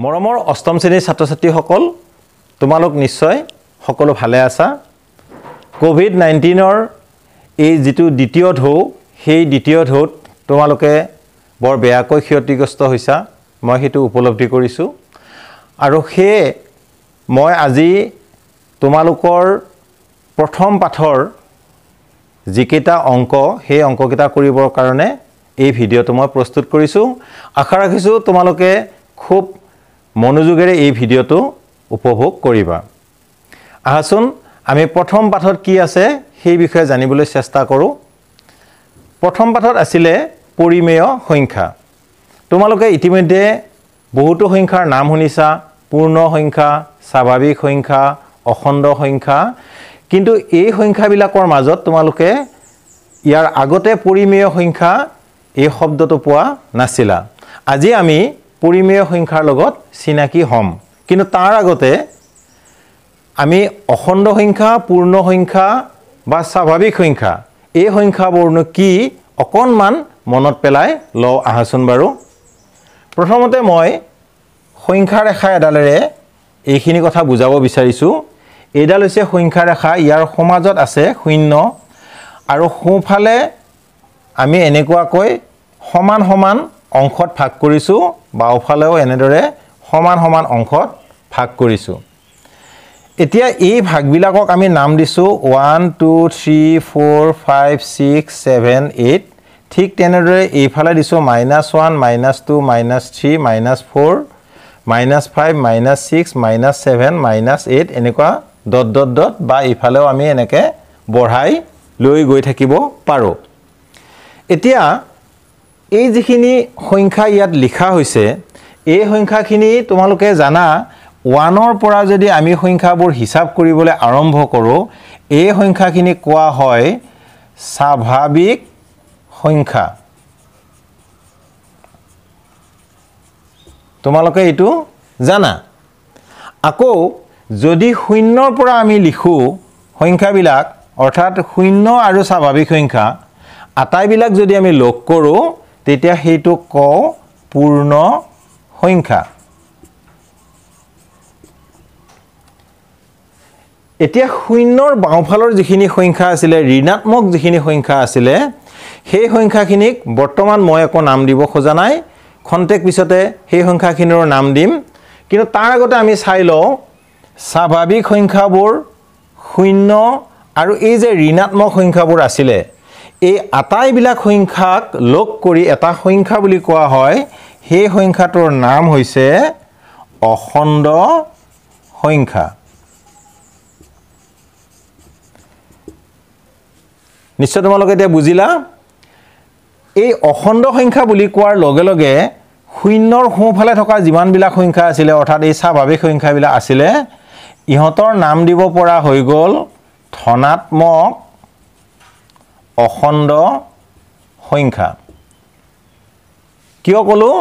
মৰমৰ অষ্টম শ্ৰেণীৰ ছাত্ৰ ছাত্ৰীসকল তোমালোক নিশ্চয় সকলো ভালে আছা ক'ভিড নাইণ্টিনৰ এই যিটো দ্বিতীয় ঢৌ সেই দ্বিতীয় ঢৌত তোমালোকে বৰ বেয়াকৈ ক্ষতিগ্ৰস্ত হৈছা মই সেইটো উপলব্ধি কৰিছোঁ আৰু সেয়ে মই আজি তোমালোকৰ প্ৰথম পাঠৰ যিকেইটা অংক সেই অংককেইটা কৰিবৰ কাৰণে এই ভিডিঅ'টো মই প্ৰস্তুত কৰিছোঁ আশা ৰাখিছোঁ তোমালোকে খুব মনোযোগেৰে এই ভিডিঅ'টো উপভোগ কৰিবা আহাচোন আমি প্ৰথম পাঠত কি আছে সেই বিষয়ে জানিবলৈ চেষ্টা কৰোঁ প্ৰথম পাঠত আছিলে পৰিমেয় সংখ্যা তোমালোকে ইতিমধ্যে বহুতো সংখ্যাৰ নাম শুনিছা পূৰ্ণ সংখ্যা স্বাভাৱিক সংখ্যা অখণ্ড সংখ্যা কিন্তু এই সংখ্যাবিলাকৰ মাজত তোমালোকে ইয়াৰ আগতে পৰিমেয় সংখ্যা এই শব্দটো পোৱা নাছিলা আজি আমি পৰিমেয় সংখ্যাৰ লগত চিনাকি হম কিন্তু তাৰ আগতে আমি অখণ্ড সংখ্যা পূৰ্ণ সংখ্যা বা স্বাভাৱিক সংখ্যা এই সংখ্যাবোৰনো কি অকণমান মনত পেলাই লওঁ আহাচোন বাৰু প্ৰথমতে মই সংখ্যাৰেখা এডালেৰে এইখিনি কথা বুজাব বিচাৰিছোঁ এইডাল হৈছে সংখ্যাৰেখা ইয়াৰ সমাজত আছে শূন্য আৰু সোঁফালে আমি এনেকুৱাকৈ সমান সমান অংশত ভাগ কৰিছোঁ বাওঁফালেও এনেদৰে সমান সমান অংশত ভাগ কৰিছোঁ এতিয়া এই ভাগবিলাকক আমি নাম দিছোঁ one two three four five six seven eight ঠিক তেনেদৰে এইফালে দিছোঁ minus one minus two minus three minus four minus five minus six minus seven minus eight এনেকুৱা ডট ডট ডট বা এইফালেও আমি এনেকৈ বঢ়াই লৈ গৈ থাকিব পাৰোঁ এতিয়া এই যিখিনি সংখ্যা ইয়াত লিখা হৈছে এই সংখ্যাখিনি তোমালোকে জানা ওৱানৰ পৰা যদি আমি সংখ্যাবোৰ হিচাপ কৰিবলৈ আৰম্ভ কৰোঁ এই সংখ্যাখিনি কোৱা হয় স্বাভাৱিক সংখ্যা তোমালোকে এইটো জানা আকৌ যদি শূন্যৰ পৰা আমি লিখোঁ সংখ্যাবিলাক অৰ্থাৎ শূন্য আৰু স্বাভাৱিক সংখ্যা আটাইবিলাক যদি আমি লগ কৰোঁ তেতিয়া সেইটো ক পূৰ্ণ সংখ্যা এতিয়া শূন্যৰ বাওঁফালৰ যিখিনি সংখ্যা আছিলে ঋণাত্মক যিখিনি সংখ্যা আছিলে সেই সংখ্যাখিনিক বৰ্তমান মই একো নাম দিব খোজা নাই খন্তেক পিছতে সেই সংখ্যাখিনিৰো নাম দিম কিন্তু তাৰ আগতে আমি চাই লওঁ স্বাভাৱিক সংখ্যাবোৰ শূন্য আৰু এই যে ঋণাত্মক সংখ্যাবোৰ আছিলে এই আটাইবিলাক সংখ্যাক লগ কৰি এটা সংখ্যা বুলি কোৱা হয় সেই সংখ্যাটোৰ নাম হৈছে অখণ্ড সংখ্যা নিশ্চয় তোমালোকে এতিয়া বুজিলা এই অখণ্ড সংখ্যা বুলি কোৱাৰ লগে লগে শূন্যৰ সোঁফালে থকা যিমানবিলাক সংখ্যা আছিলে অৰ্থাৎ এই স্বাভাৱিক সংখ্যাবিলাক আছিলে ইহঁতৰ নাম দিব পৰা হৈ গ'ল ধনাত্মক অখণ্ড সংখ্যা কিয় ক'লোঁ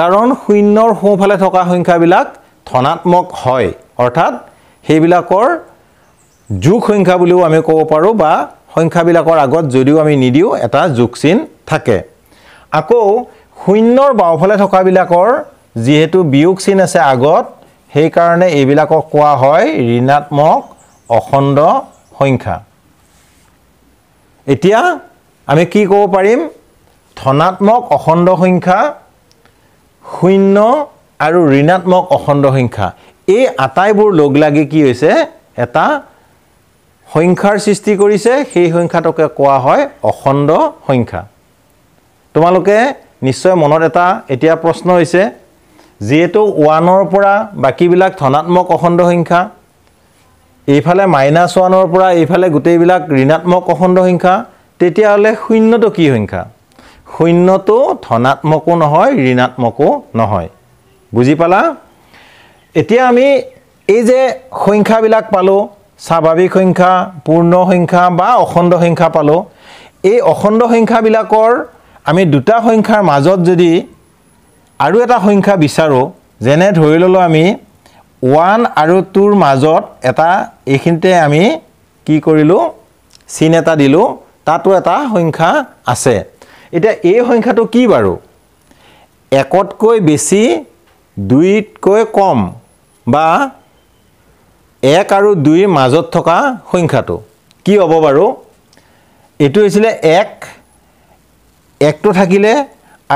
কাৰণ শূন্যৰ সোঁফালে থকা সংখ্যাবিলাক ধনাত্মক হয় অৰ্থাৎ সেইবিলাকৰ যোগ সংখ্যা বুলিও আমি ক'ব পাৰোঁ বা সংখ্যাবিলাকৰ আগত যদিও আমি নিদিওঁ এটা যোগ চিন থাকে আকৌ শূন্যৰ বাওঁফালে থকাবিলাকৰ যিহেতু বিয়োগ চিন আছে আগত সেইকাৰণে এইবিলাকক কোৱা হয় ঋণাত্মক অখণ্ড সংখ্যা এতিয়া আমি কি ক'ব পাৰিম ধনাত্মক অখণ্ড সংখ্যা শূন্য আৰু ঋণাত্মক অখণ্ড সংখ্যা এই আটাইবোৰ লগ লাগি কি হৈছে এটা সংখ্যাৰ সৃষ্টি কৰিছে সেই সংখ্যাটোকে কোৱা হয় অখণ্ড সংখ্যা তোমালোকে নিশ্চয় মনত এটা এতিয়া প্ৰশ্ন হৈছে যিহেতু ওৱানৰ পৰা বাকীবিলাক ধনাত্মক অখণ্ড সংখ্যা এইফালে মাইনাছ ওৱানৰ পৰা এইফালে গোটেইবিলাক ঋণাত্মক অখণ্ড সংখ্যা তেতিয়াহ'লে শূন্যটো কি সংখ্যা শূন্যটো ধনাত্মকো নহয় ঋণাত্মকো নহয় বুজি পালা এতিয়া আমি এই যে সংখ্যাবিলাক পালোঁ স্বাভাৱিক সংখ্যা পূৰ্ণ সংখ্যা বা অখণ্ড সংখ্যা পালোঁ এই অখণ্ড সংখ্যাবিলাকৰ আমি দুটা সংখ্যাৰ মাজত যদি আৰু এটা সংখ্যা বিচাৰোঁ যেনে ধৰি ল'লোঁ আমি ওৱান আৰু টুৰ মাজত এটা এইখিনিতে আমি কি কৰিলোঁ চিন এটা দিলোঁ তাতো এটা সংখ্যা আছে এতিয়া এই সংখ্যাটো কি বাৰু একতকৈ বেছি দুইতকৈ কম বা এক আৰু দুইৰ মাজত থকা সংখ্যাটো কি হ'ব বাৰু এইটো হৈছিলে এক একটো থাকিলে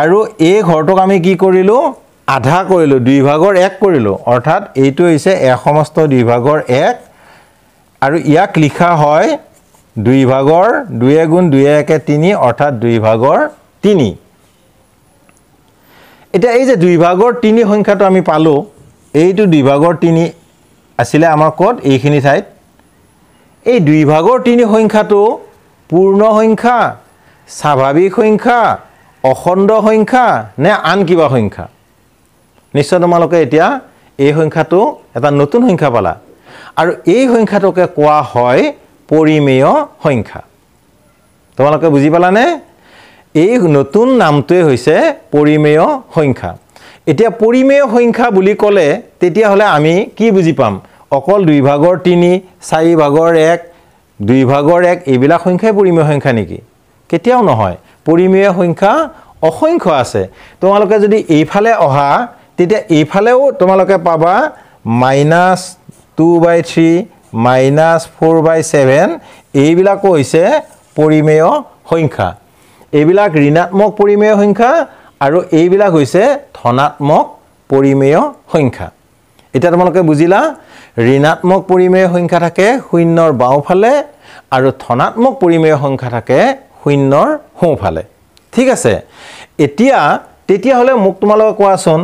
আৰু এই ঘৰটোক আমি কি কৰিলোঁ আধা কৰিলোঁ দুই ভাগৰ এক কৰিলোঁ অৰ্থাৎ এইটো হৈছে এসমস্ত দুই ভাগৰ এক আৰু ইয়াক লিখা হয় দুই ভাগৰ দুই এগুণ দুই একে তিনি অৰ্থাৎ দুই ভাগৰ তিনি এতিয়া এই যে দুই ভাগৰ তিনি সংখ্যাটো আমি পালোঁ এইটো দুই ভাগৰ তিনি আছিলে আমাৰ ক'ত এইখিনি ঠাইত এই দুই ভাগৰ তিনি সংখ্যাটো পূৰ্ণ সংখ্যা স্বাভাৱিক সংখ্যা অখণ্ড সংখ্যা নে আন কিবা সংখ্যা নিশ্চয় তোমালোকে এতিয়া এই সংখ্যাটো এটা নতুন সংখ্যা পালা আৰু এই সংখ্যাটোকে কোৱা হয় পৰিমেয় সংখ্যা তোমালোকে বুজি পালানে এই নতুন নামটোৱে হৈছে পৰিমেয় সংখ্যা এতিয়া পৰিমেয় সংখ্যা বুলি ক'লে তেতিয়াহ'লে আমি কি বুজি পাম অকল দুই ভাগৰ তিনি চাৰি ভাগৰ এক দুই ভাগৰ এক এইবিলাক সংখ্যাই পৰিমেয় সংখ্যা নেকি কেতিয়াও নহয় পৰিমেয় সংখ্যা অসংখ্য আছে তোমালোকে যদি এইফালে অহা তেতিয়া এইফালেও তোমালোকে পাবা minus two by three minus four by seven এইবিলাকো হৈছে পৰিমেয় সংখ্যা এইবিলাক ঋণাত্মক পৰিমেয় সংখ্যা আৰু এইবিলাক হৈছে ধনাত্মক পৰিমেয় সংখ্যা এতিয়া তোমালোকে বুজিলা ঋণাত্মক পৰিমেয় সংখ্যা থাকে শূন্যৰ বাওঁফালে আৰু ধনাত্মক পৰিমেয় সংখ্যা থাকে শূন্যৰ সোঁফালে ঠিক আছে এতিয়া তেতিয়াহ'লে মোক তোমালোকে কোৱাচোন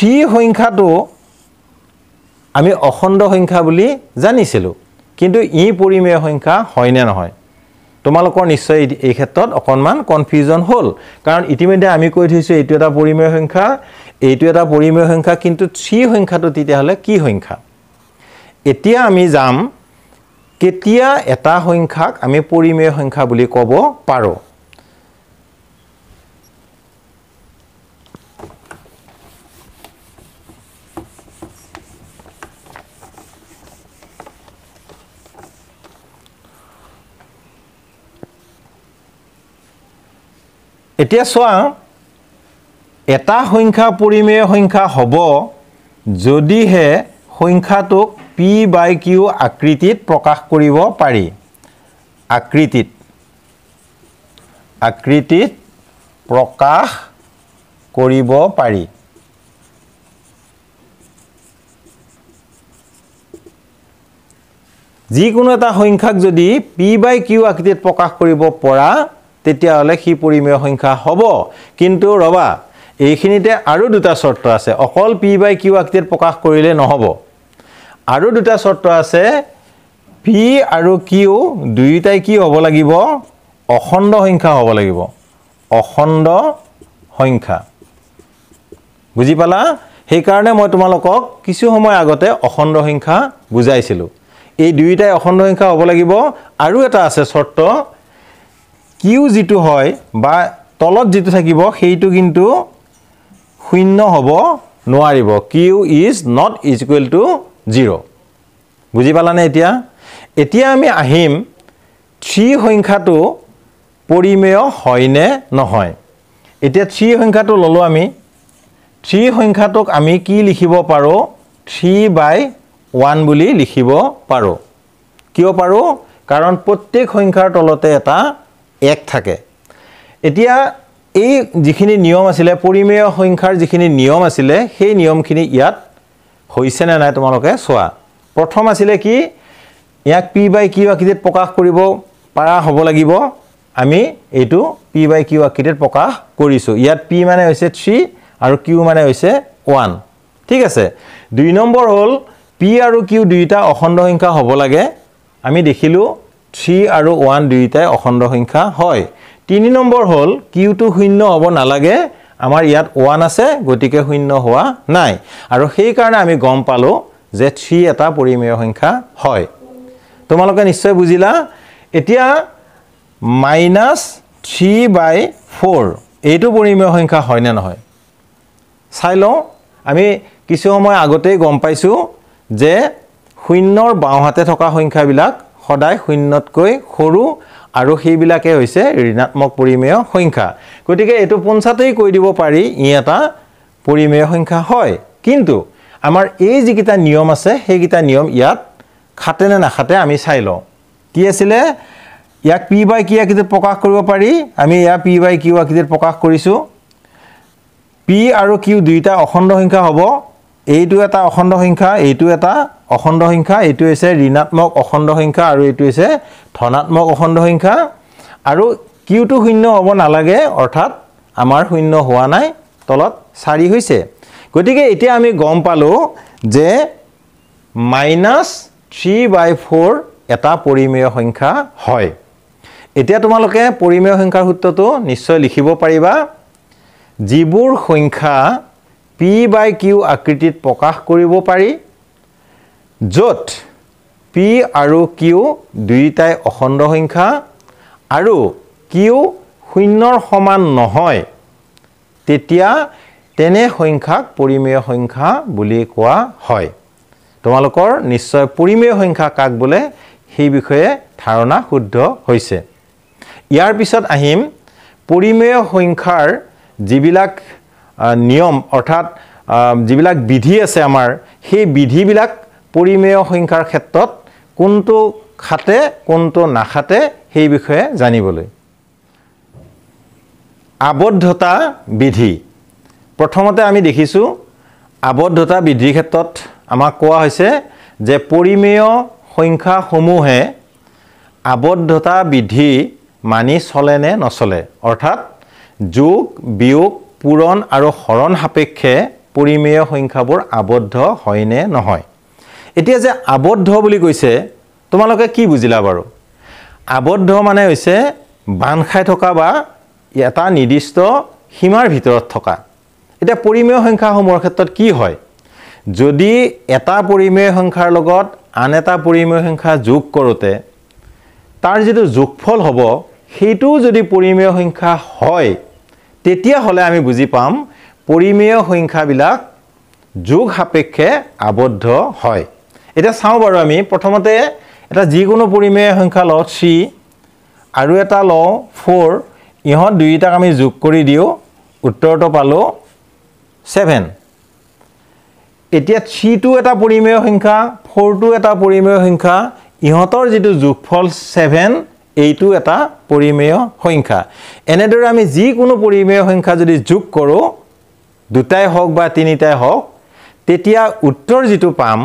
যি সংখ্যাটো আমি অখণ্ড সংখ্যা বুলি জানিছিলোঁ কিন্তু ই পৰিমেয় সংখ্যা হয় নে নহয় তোমালোকৰ নিশ্চয় এই ক্ষেত্ৰত অকণমান কনফিউজন হ'ল কাৰণ ইতিমধ্যে আমি কৈ থৈছোঁ এইটো এটা পৰিমেয় সংখ্যা এইটো এটা পৰিমেয় সংখ্যা কিন্তু চি সংখ্যাটো তেতিয়াহ'লে কি সংখ্যা এতিয়া আমি যাম কেতিয়া এটা সংখ্যাক আমি পৰিমেয় সংখ্যা বুলি ক'ব পাৰোঁ এতিয়া চোৱা এটা সংখ্যা পৰিমেয় সংখ্যা হ'ব যদিহে সংখ্যাটোক পি বাই কিউ আকৃতিত প্ৰকাশ কৰিব পাৰি আকৃতিত আকৃতিত প্ৰকাশ কৰিব পাৰি যিকোনো এটা সংখ্যাক যদি পি বাই কিউ আকৃতিত প্ৰকাশ কৰিব পৰা তেতিয়াহ'লে সি পৰিমেয় সংখ্যা হ'ব কিন্তু ৰবা এইখিনিতে আৰু দুটা চৰ্ত আছে অকল পি বাই কিউ আকৃতিত প্ৰকাশ কৰিলে নহ'ব আৰু দুটা চৰ্ত আছে পি আৰু কিউ দুয়োটাই কি হ'ব লাগিব অখণ্ড সংখ্যা হ'ব লাগিব অখণ্ড সংখ্যা বুজি পালা সেইকাৰণে মই তোমালোকক কিছু সময় আগতে অখণ্ড সংখ্যা বুজাইছিলোঁ এই দুয়োটাই অখণ্ড সংখ্যা হ'ব লাগিব আৰু এটা আছে চৰ্ত কিউ যিটো হয় বা তলত যিটো থাকিব সেইটো কিন্তু শূন্য হ'ব নোৱাৰিব Q is not equal to zero' বুজি পালানে এতিয়া এতিয়া আমি আহিম থ্ৰী সংখ্যাটো পৰিমেয় হয়নে নহয় এতিয়া থ্ৰী সংখ্যাটো ল'লোঁ আমি থ্ৰী সংখ্যাটোক আমি কি লিখিব পাৰোঁ থ্ৰী বাই ওৱান বুলি লিখিব পাৰোঁ কিয় পাৰোঁ কাৰণ প্ৰত্যেক সংখ্যাৰ তলতে এটা এক থাকে এতিয়া এই যিখিনি নিয়ম আছিলে পৰিমেয় সংখ্যাৰ যিখিনি নিয়ম আছিলে সেই নিয়মখিনি ইয়াত হৈছে নে নাই তোমালোকে চোৱা প্ৰথম আছিলে কি ইয়াক পি বাই কিউ আকৃতিত প্ৰকাশ কৰিব পৰা হ'ব লাগিব আমি এইটো পি বাই কিউ আকৃতিত প্ৰকাশ কৰিছোঁ ইয়াত পি মানে হৈছে থ্ৰী আৰু কিউ মানে হৈছে ওৱান ঠিক আছে দুই নম্বৰ হ'ল পি আৰু কিউ দুয়োটা অখণ্ড সংখ্যা হ'ব লাগে আমি দেখিলোঁ থ্ৰী আৰু ওৱান দুয়োটাই অখণ্ড সংখ্যা হয় তিনি নম্বৰ হ'ল কিউটো শূন্য হ'ব নালাগে আমাৰ ইয়াত ওৱান আছে গতিকে শূন্য হোৱা নাই আৰু সেইকাৰণে আমি গম পালোঁ যে থ্ৰী এটা পৰিমেয় সংখ্যা হয় তোমালোকে নিশ্চয় বুজিলা এতিয়া মাইনাছ থ্ৰী বাই ফ'ৰ এইটো পৰিমেয় সংখ্যা হয়নে নহয় চাই লওঁ আমি কিছু সময় আগতেই গম পাইছোঁ যে শূন্যৰ বাওঁহাতে থকা সংখ্যাবিলাক সদায় শূন্যতকৈ সৰু আৰু সেইবিলাকে হৈছে ঋণাত্মক পৰিমেয় সংখ্যা গতিকে এইটো পঞ্চাতেই কৈ দিব পাৰি ই এটা পৰিমেয় সংখ্যা হয় কিন্তু আমাৰ এই যিকেইটা নিয়ম আছে সেইকেইটা নিয়ম ইয়াত খাতে নে নাখাতে আমি চাই লওঁ কি আছিলে ইয়াক পি বাই কি আকৃতিত প্ৰকাশ কৰিব পাৰি আমি ইয়াক পি বাই কিউ আকৃতিত প্ৰকাশ কৰিছোঁ পি আৰু কিউ দুয়োটা অখণ্ড সংখ্যা হ'ব এইটো এটা অখণ্ড সংখ্যা এইটো এটা অখণ্ড সংখ্যা এইটো হৈছে ঋণাত্মক অখণ্ড সংখ্যা আৰু এইটো হৈছে ধনাত্মক অখণ্ড সংখ্যা আৰু কিউটো শূন্য হ'ব নালাগে অৰ্থাৎ আমাৰ শূন্য হোৱা নাই তলত চাৰি হৈছে গতিকে এতিয়া আমি গম পালোঁ যে মাইনাছ থ্ৰী বাই ফ'ৰ এটা পৰিমেয় সংখ্যা হয় এতিয়া তোমালোকে পৰিমেয় সংখ্যাৰ সূত্ৰটো নিশ্চয় লিখিব পাৰিবা যিবোৰ সংখ্যা পি বাই কিউ আকৃতিত প্ৰকাশ কৰিব পাৰি য'ত পি আৰু কিউ দুয়োটাই অখণ্ড সংখ্যা আৰু কিউ শূন্যৰ সমান নহয় তেতিয়া তেনে সংখ্যাক পৰিমেয় সংখ্যা বুলি কোৱা হয় তোমালোকৰ নিশ্চয় পৰিমেয় সংখ্যা কাক বোলে সেই বিষয়ে ধাৰণা শুদ্ধ হৈছে ইয়াৰ পিছত আহিম পৰিমেয় সংখ্যাৰ যিবিলাক নিয়ম অৰ্থাৎ যিবিলাক বিধি আছে আমাৰ সেই বিধিবিলাক পৰিমেয় সংখ্যাৰ ক্ষেত্ৰত কোনটো খাতে কোনটো নাখাতে সেই বিষয়ে জানিবলৈ আবদ্ধতা বিধি প্ৰথমতে আমি দেখিছোঁ আবদ্ধতা বিধিৰ ক্ষেত্ৰত আমাক কোৱা হৈছে যে পৰিমেয় সংখ্যাসমূহে আবদ্ধতা বিধি মানি চলে নে নচলে অৰ্থাৎ যোগ বিয়োগ পূৰণ আৰু হৰণ সাপেক্ষে পৰিমেয় সংখ্যাবোৰ আবদ্ধ নে নহয় এতিয়া যে আবদ্ধ বুলি কৈছে তোমালোকে কি বুজিলা বাৰু আবদ্ধ মানে হৈছে বান্ধ খাই থকা বা এটা নিৰ্দিষ্ট সীমাৰ ভিতৰত থকা এতিয়া পৰিমেয় সংখ্যাসমূহৰ ক্ষেত্ৰত কি হয় যদি এটা পৰিমেয় সংখ্যাৰ লগত আন এটা পৰিমেয় সংখ্যা যোগ কৰোঁতে তাৰ যিটো যোগফল হ'ব সেইটোও যদি পৰিমেয় সংখ্যা হয় তেতিয়াহ'লে আমি বুজি পাম পৰিমেয় সংখ্যাবিলাক যোগ সাপেক্ষে আবদ্ধ হয় এতিয়া চাওঁ বাৰু আমি প্ৰথমতে এটা যিকোনো পৰিমেয় সংখ্যা লওঁ থ্ৰী আৰু এটা লওঁ ফ'ৰ ইহঁত দুয়োটাক আমি যোগ কৰি দিওঁ উত্তৰটো পালোঁ ছেভেন এতিয়া থ্ৰীটো এটা পৰিমেয় সংখ্যা ফ'ৰটো এটা পৰিমেয় সংখ্যা ইহঁতৰ যিটো যোগফল ছেভেন এইটো এটা পৰিমেয় সংখ্যা এনেদৰে আমি যিকোনো পৰিমেয় সংখ্যা যদি যোগ কৰোঁ দুটাই হওক বা তিনিটাই হওক তেতিয়া উত্তৰ যিটো পাম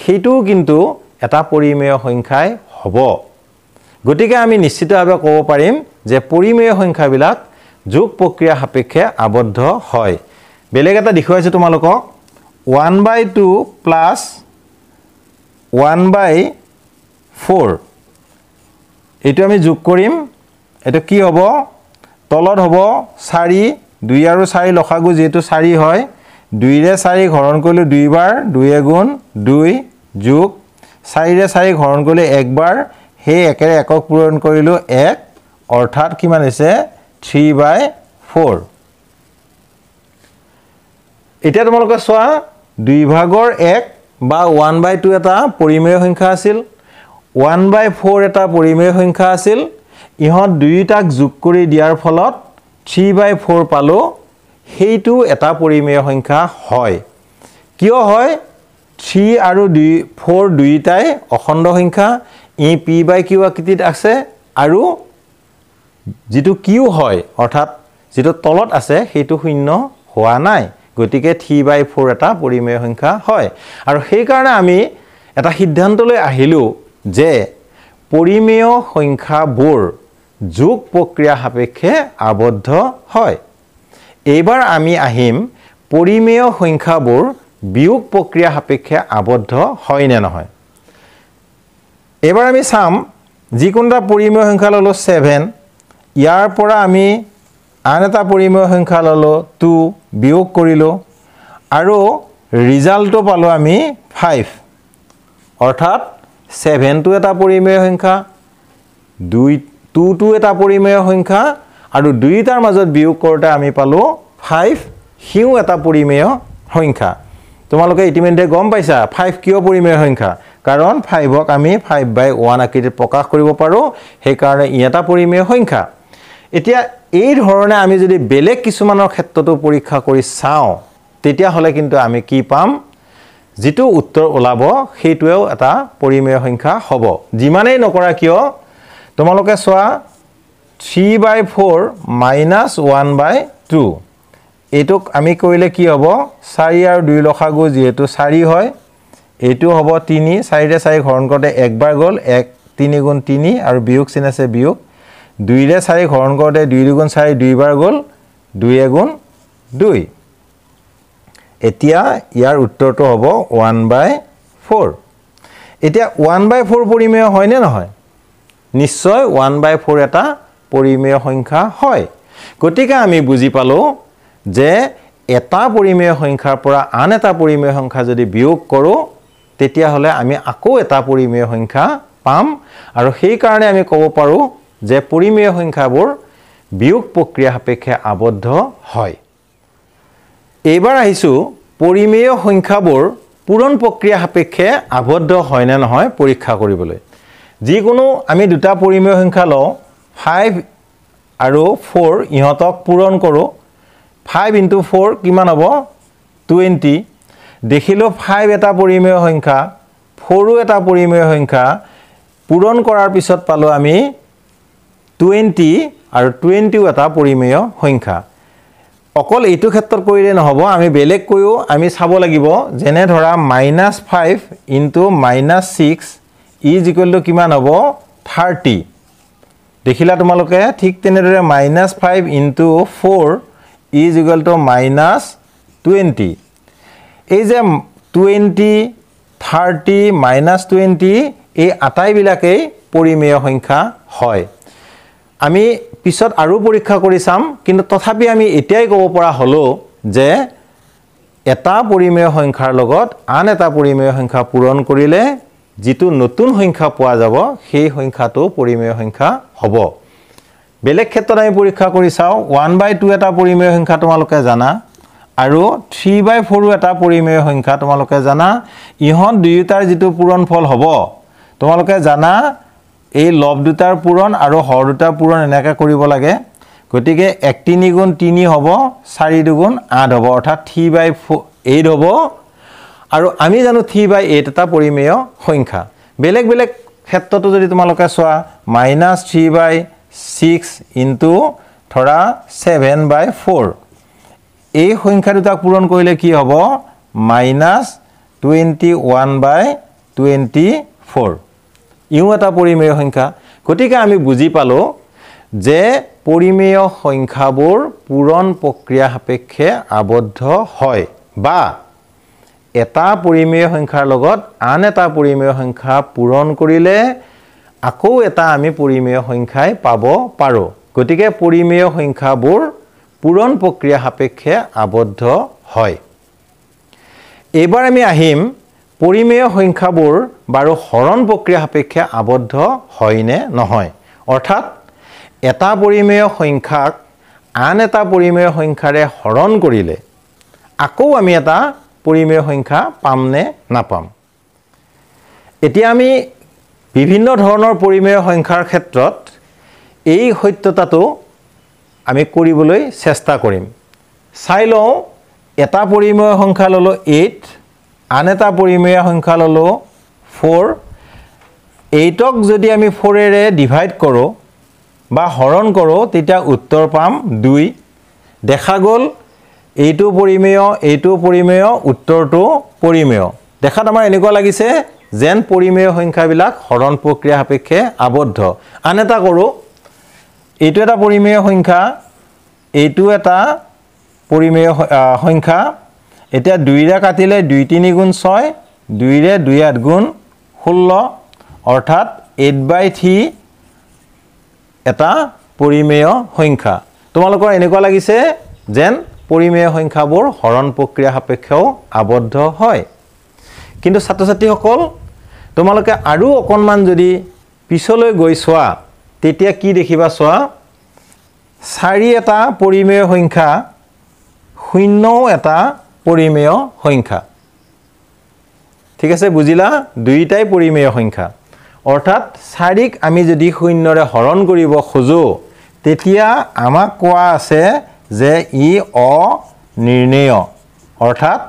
সেইটোও কিন্তু এটা পৰিমেয় সংখ্যাই হব গতিকে আমি নিশ্চিতভাৱে কব পাৰিম যে পৰিমেয় সংখ্যাবিলাক যোগ প্ৰক্ৰিয়া সাপেক্ষে আবদ্ধ হয় বেলেগ এটা দেখুৱাইছোঁ তোমালোকক one by two plus one by four এইটো আমি যোগ কৰিম এইটো কি হ'ব তলত হ'ব চাৰি দুই আৰু চাৰি লখাগু যিহেতু চাৰি হয় দুইৰে চাৰি হৰণ কৰিলোঁ দুইবাৰ দুই এগুণ দুই যোগ চাৰিৰে চাৰি হৰণ কৰিলোঁ একবাৰ সেই একেৰে একক পূৰণ কৰিলোঁ এক অৰ্থাৎ কিমান হৈছে থ্ৰী বাই ফ'ৰ এতিয়া তোমালোকে চোৱা দুইভাগৰ এক বা ওৱান বাই টু এটা পৰিমেয় সংখ্যা আছিল ওৱান বাই ফ'ৰ এটা পৰিমেয় সংখ্যা আছিল ইহঁত দুয়োটাক যোগ কৰি দিয়াৰ ফলত থ্ৰী বাই ফ'ৰ পালোঁ সেইটো এটা পৰিমেয় সংখ্যা হয় কিয় হয় থ্ৰী আৰু দুই ফ'ৰ দুয়োটাই অখণ্ড সংখ্যা ই পি বাই কিউ আকৃতিত আছে আৰু যিটো কিউ হয় অৰ্থাৎ যিটো তলত আছে সেইটো শূন্য হোৱা নাই গতিকে থ্ৰী বাই ফ'ৰ এটা পৰিমেয় সংখ্যা হয় আৰু সেইকাৰণে আমি এটা সিদ্ধান্তলৈ আহিলোঁ যে পৰিমেয় সংখ্যাবোৰ যোগ প্ৰক্ৰিয়া সাপেক্ষে আবদ্ধ হয় এইবাৰ আমি আহিম পৰিমেয় সংখ্যাবোৰ বিয়োগ প্ৰক্ৰিয়া সাপেক্ষে আবদ্ধ হয় নে নহয় এইবাৰ আমি চাম যিকোনো এটা পৰিমেয় সংখ্যা ল'লোঁ ছেভেন ইয়াৰ পৰা আমি আন এটা পৰিমেয় সংখ্যা ল'লোঁ টু বিয়োগ কৰিলোঁ আৰু ৰিজাল্টটো পালোঁ আমি ফাইভ অৰ্থাৎ ছেভেনটো এটা পৰিমেয় সংখ্যা দুই টুটো এটা পৰিমেয় সংখ্যা আৰু দুয়োটাৰ মাজত বিয়োগ কৰোঁতে আমি পালোঁ ফাইভ সিও এটা পৰিমেয় সংখ্যা তোমালোকে ইতিমধ্যে গম পাইছা ফাইভ কিয় পৰিমেয় সংখ্যা কাৰণ ফাইভক আমি ফাইভ বাই ওৱান আকৃতিত প্ৰকাশ কৰিব পাৰোঁ সেইকাৰণে ই এটা পৰিমেয় সংখ্যা এতিয়া এই ধৰণে আমি যদি বেলেগ কিছুমানৰ ক্ষেত্ৰতো পৰীক্ষা কৰি চাওঁ তেতিয়াহ'লে কিন্তু আমি কি পাম যিটো উত্তৰ ওলাব সেইটোৱেও এটা পৰিমেয় সংখ্যা হ'ব যিমানেই নকৰা কিয় তোমালোকে চোৱা three by four minus one by two এইটোক আমি কৰিলে কি হ'ব চাৰি আৰু দুই লখা গৈ যিহেতু চাৰি হয় এইটো হ'ব তিনি চাৰিৰে চাৰি ঘৰণ কৰোঁতে একবাৰ গ'ল এক তিনি গুণ তিনি আৰু বিয়োগ চিন আছে বিয়োগ দুইৰে চাৰি ঘৰণ কৰোঁতে দুই দুগুণ চাৰি দুইবাৰ গ'ল দুই এগুণ দুই এতিয়া ইয়াৰ উত্তৰটো হ'ব ওৱান বাই ফ'ৰ এতিয়া ওৱান বাই ফ'ৰ পৰিমেয় হয়নে নহয় নিশ্চয় ওৱান বাই ফ'ৰ এটা পৰিমেয় সংখ্যা হয় গতিকে আমি বুজি পালোঁ যে এটা পৰিমেয় সংখ্যাৰ পৰা আন এটা পৰিমেয় সংখ্যা যদি বিয়োগ কৰোঁ তেতিয়াহ'লে আমি আকৌ এটা পৰিমেয় সংখ্যা পাম আৰু সেইকাৰণে আমি ক'ব পাৰোঁ যে পৰিমেয় সংখ্যাবোৰ বিয়োগ প্ৰক্ৰিয়া সাপেক্ষে আবদ্ধ হয় এইবাৰ আহিছোঁ পৰিমেয় সংখ্যাবোৰ পূৰণ প্ৰক্ৰিয়া সাপেক্ষে আবদ্ধ নে নহয় পৰীক্ষা কৰিবলৈ যিকোনো আমি দুটা পৰিমেয় সংখ্যা লওঁ ফাইভ আৰু ফ'ৰ ইহঁতক পূৰণ কৰোঁ ফাইভ ইনটু ফ'ৰ কিমান হ'ব টুৱেণ্টি দেখিলোঁ ফাইভ এটা পৰিমেয় সংখ্যা ফ'ৰো এটা পৰিমেয় সংখ্যা পূৰণ কৰাৰ পিছত পালোঁ আমি টুৱেণ্টি আৰু টুৱেণ্টিও এটা পৰিমেয় সংখ্যা অকল এইটো ক্ষেত্ৰত কৰিলে নহ'ব আমি বেলেগকৈও আমি চাব লাগিব যেনে ধৰা minus five into minus six is equal to কিমান হ'ব থাৰ্টি দেখিলা তোমালোকে ঠিক তেনেদৰে minus five into four is equal to minus twenty এই যে টুৱেণ্টি থাৰ্টি মাইনাছ টুৱেণ্টি এই আটাইবিলাকেই পৰিমেয় সংখ্যা হয় আমি পিছত আৰু পৰীক্ষা কৰি চাম কিন্তু তথাপি আমি এতিয়াই ক'ব পৰা হ'লোঁ যে এটা পৰিমেয় সংখ্যাৰ লগত আন এটা পৰিমেয় সংখ্যা পূৰণ কৰিলে যিটো নতুন সংখ্যা পোৱা যাব সেই সংখ্যাটো পৰিমেয় সংখ্যা হ'ব বেলেগ ক্ষেত্ৰত আমি পৰীক্ষা কৰি চাওঁ ওৱান বাই টু এটা পৰিমেয় সংখ্যা তোমালোকে জানা আৰু থ্ৰী বাই ফ'ৰো এটা পৰিমেয় সংখ্যা তোমালোকে জানা ইহঁত দুয়োটাৰ যিটো পূৰণ ফল হ'ব তোমালোকে জানা এই লব দুটাৰ পূৰণ আৰু হৰ দুটাৰ পূৰণ এনেকৈ কৰিব লাগে গতিকে এক তিনিগুণ তিনি হ'ব চাৰি দুগুণ আঠ হ'ব অৰ্থাৎ থ্ৰী বাই ফ' এইট হ'ব আৰু আমি জানো থ্ৰী বাই এইট এটা পৰিমেয় সংখ্যা বেলেগ বেলেগ ক্ষেত্ৰতো যদি তোমালোকে চোৱা minus three by six into ধৰা ছেভেন বাই ফ'ৰ এই সংখ্যা দুটাক পূৰণ কৰিলে কি হ'ব minus twenty one by twenty four ইও এটা পৰিমেয় সংখ্যা গতিকে আমি বুজি পালোঁ যে পৰিমেয় সংখ্যাবোৰ পূৰণ প্ৰক্ৰিয়া সাপেক্ষে আবদ্ধ হয় বা এটা পৰিমেয় সংখ্যাৰ লগত আন এটা পৰিমেয় সংখ্যা পূৰণ কৰিলে আকৌ এটা আমি পৰিমেয় সংখ্যাই পাব পাৰোঁ গতিকে পৰিমেয় সংখ্যাবোৰ পূৰণ প্ৰক্ৰিয়া সাপেক্ষে আবদ্ধ হয় এইবাৰ আমি আহিম পৰিমেয় সংখ্যাবোৰ বাৰু হৰণ প্ৰক্ৰিয়া সাপেক্ষে আবদ্ধ নে নহয় অৰ্থাৎ এটা পৰিমেয় সংখ্যাক আন এটা পৰিমেয় সংখ্যাৰে হৰণ কৰিলে আকৌ আমি এটা পৰিমেয় সংখ্যা পামনে নাপাম এতিয়া আমি বিভিন্ন ধৰণৰ পৰিমেয় সংখ্যাৰ ক্ষেত্ৰত এই সত্যতাটো আমি কৰিবলৈ চেষ্টা কৰিম চাই লওঁ এটা পৰিমেয় সংখ্যা ল'লোঁ এইট আন এটা পৰিমেয় সংখ্যা ল'লোঁ ফ'ৰ এইটক যদি আমি ফ'ৰেৰে ডিভাইড কৰোঁ বা হৰণ কৰোঁ তেতিয়া উত্তৰ পাম দুই দেখা গ'ল এইটো পৰিমেয় এইটো পৰিমেয় উত্তৰটো পৰিমেয় দেখাত আমাৰ এনেকুৱা লাগিছে যেন পৰিমেয় সংখ্যাবিলাক হৰণ প্ৰক্ৰিয়া সাপেক্ষে আবদ্ধ আন এটা কৰোঁ এইটো এটা পৰিমেয় সংখ্যা এইটো এটা পৰিমেয় সংখ্যা এতিয়া দুইৰে কাটিলে দুই তিনি গুণ ছয় দুইৰে দুই আঠ গুণ ষোল্ল অৰ্থাৎ এইট বাই থ্ৰী এটা পৰিমেয় সংখ্যা তোমালোকৰ এনেকুৱা লাগিছে যেন পৰিমেয় সংখ্যাবোৰ হৰণ প্ৰক্ৰিয়া সাপেক্ষেও আবদ্ধ হয় কিন্তু ছাত্ৰ ছাত্ৰীসকল তোমালোকে আৰু অকণমান যদি পিছলৈ গৈ চোৱা তেতিয়া কি দেখিবা চোৱা চাৰি এটা পৰিমেয় সংখ্যা শূন্যও এটা পৰিমেয় সংখ্যা ঠিক আছে বুজিলা দুয়োটাই পৰিমেয় সংখ্যা অৰ্থাৎ চাৰিক আমি যদি শূন্যৰে হৰণ কৰিব খোজোঁ তেতিয়া আমাক কোৱা আছে যে ই অনিৰ্ণেয় অৰ্থাৎ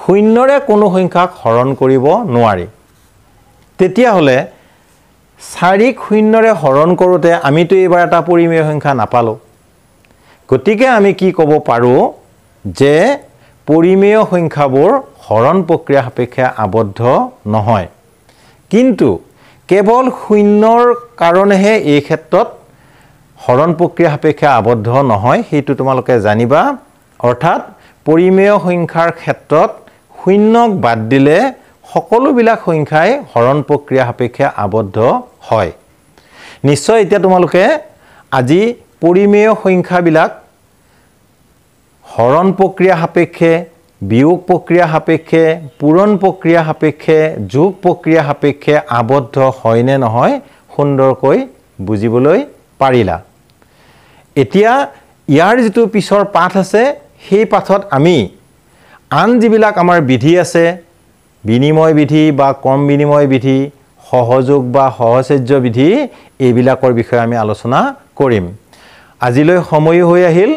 শূন্যৰে কোনো সংখ্যাক হৰণ কৰিব নোৱাৰি তেতিয়াহ'লে চাৰিক শূন্যৰে হৰণ কৰোঁতে আমিতো এইবাৰ এটা পৰিমেয় সংখ্যা নাপালোঁ গতিকে আমি কি ক'ব পাৰোঁ যে পৰিমেয় সংখ্যাবোৰ হৰণ প্ৰক্ৰিয়া সাপেক্ষে আবদ্ধ নহয় কিন্তু কেৱল শূন্যৰ কাৰণেহে এই ক্ষেত্ৰত হৰণ প্ৰক্ৰিয়া সাপেক্ষে আবদ্ধ নহয় সেইটো তোমালোকে জানিবা অৰ্থাৎ পৰিমেয় সংখ্যাৰ ক্ষেত্ৰত শূন্যক বাদ দিলে সকলোবিলাক সংখ্যাই হৰণ প্ৰক্ৰিয়া সাপেক্ষে আবদ্ধ হয় নিশ্চয় এতিয়া তোমালোকে আজি পৰিমেয় সংখ্যাবিলাক হৰণ প্ৰক্ৰিয়া সাপেক্ষে বিয়োগ প্ৰক্ৰিয়া সাপেক্ষে পূৰণ প্ৰক্ৰিয়া সাপেক্ষে যোগ প্ৰক্ৰিয়া সাপেক্ষে আবদ্ধ নে নহয় সুন্দৰকৈ বুজিবলৈ পাৰিলা এতিয়া ইয়াৰ যিটো পিছৰ পাঠ আছে সেই পাঠত আমি আন যিবিলাক আমাৰ বিধি আছে বিনিময় বিধি বা কম বিনিময় বিধি সহযোগ বা সহচৰ্য বিধি এইবিলাকৰ বিষয়ে আমি আলোচনা কৰিম আজিলৈ সময়ো হৈ আহিল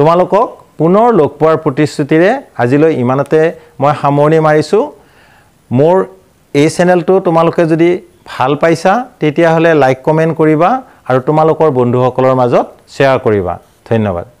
তোমালোকক পুনৰ লগ পোৱাৰ প্ৰতিশ্ৰুতিৰে আজিলৈ ইমানতে মই সামৰণি মাৰিছোঁ মোৰ এই চেনেলটো তোমালোকে যদি ভাল পাইছা তেতিয়াহ'লে লাইক কমেণ্ট কৰিবা আৰু তোমালোকৰ বন্ধুসকলৰ মাজত শ্বেয়াৰ কৰিবা ধন্যবাদ